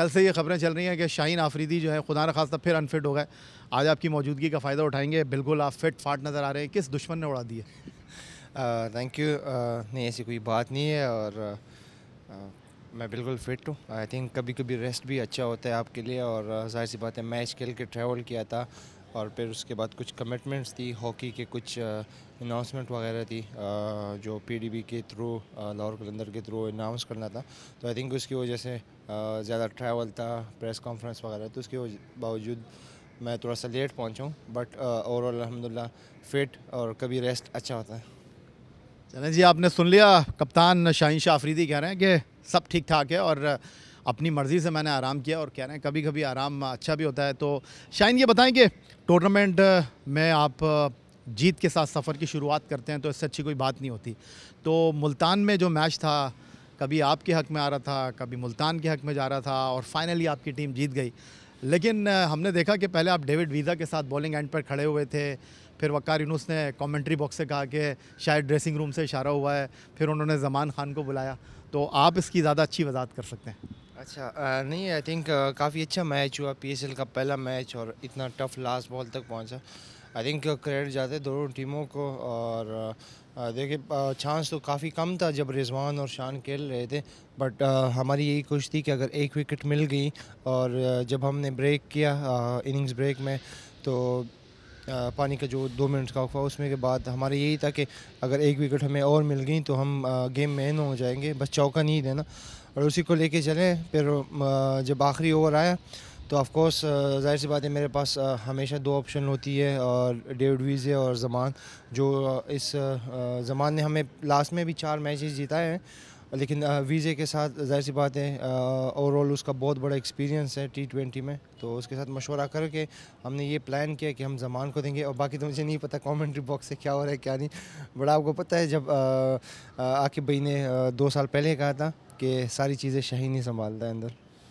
कल से ये खबरें चल रही हैं कि शाहीन आफरीदी जो है खुदा न खास्ता फिर अनफिट हो गए आज आपकी मौजूदगी का फ़ायदा उठाएंगे बिल्कुल आप फिट फाट नज़र आ रहे हैं किस दुश्मन ने उड़ा दिए थैंक यू नहीं ऐसी कोई बात नहीं है और आ, मैं बिल्कुल फिट हूँ आई थिंक कभी कभी रेस्ट भी अच्छा होता है आपके लिए और जाहिर सी बात है मैच खेल के ट्रैवल किया था और फिर उसके बाद कुछ कमिटमेंट्स थी हॉकी के कुछ अनाउंसमेंट वगैरह थी जो पीडीबी के थ्रू लाहौर कलंदर के थ्रू अनाउंस करना था तो आई थिंक उसकी वजह से ज़्यादा ट्रैवल था प्रेस कॉन्फ्रेंस वगैरह तो उसके बावजूद मैं थोड़ा सा लेट पहुँचूँ बट ओवरऑल अलहमदिल्ला फिट और कभी रेस्ट अच्छा होता है चलें जी आपने सुन लिया कप्तान शाहिन आफरीदी कह रहे हैं कि सब ठीक ठाक है और अपनी मर्ज़ी से मैंने आराम किया और कह रहे हैं कभी कभी आराम अच्छा भी होता है तो शाइन ये बताएं कि टूर्नामेंट में आप जीत के साथ सफ़र की शुरुआत करते हैं तो इससे अच्छी कोई बात नहीं होती तो मुल्तान में जो मैच था कभी आपके हक में आ रहा था कभी मुल्तान के हक में जा रहा था और फाइनली आपकी टीम जीत गई लेकिन हमने देखा कि पहले आप डेविड वीज़ा के साथ बॉलिंग एंड पर खड़े हुए थे फिर वक़ार यूनुस ने कमेंट्री बॉक्स से कहा कि शायद ड्रेसिंग रूम से इशारा हुआ है फिर उन्होंने जमान खान को बुलाया तो आप इसकी ज़्यादा अच्छी वजाहत कर सकते हैं अच्छा नहीं आई थिंक काफ़ी अच्छा मैच हुआ एल का पहला मैच और इतना टफ लास्ट बॉल तक पहुंचा आई थिंक क्रेडिट जाते दोनों टीमों को और देखिए चांस तो काफ़ी कम था जब रिजवान और शान खेल रहे थे बट हमारी यही कोशिश थी कि अगर एक विकेट मिल गई और जब हमने ब्रेक किया इनिंग्स ब्रेक में तो पानी का जो दो मिनट का हुआ उसमें के बाद हमारा यही था कि अगर एक विकेट हमें और मिल गई तो हम गेम में हो जाएंगे बस चौका नहीं देना और उसी को लेके चले फिर जब आखिरी ओवर आया तो ऑफकोर्स जाहिर सी बात है मेरे पास हमेशा दो ऑप्शन होती है और डेविड वीज़े और जमान जो इस जमान ने हमें लास्ट में भी चार मैचेस जीता हैं लेकिन वीज़े के साथ जाहिर सी बात है ओवरऑल उसका बहुत बड़ा एक्सपीरियंस है टी ट्वेंटी में तो उसके साथ मशवरा करके हमने ये प्लान किया कि हम जमान को देंगे और बाकी तो मुझे नहीं पता कमेंट्री बॉक्स से क्या हो रहा है क्या नहीं बड़ा आपको पता है जब आके भाई ने दो साल पहले कहा था कि सारी चीज़ें शहीन ही संभालता है अंदर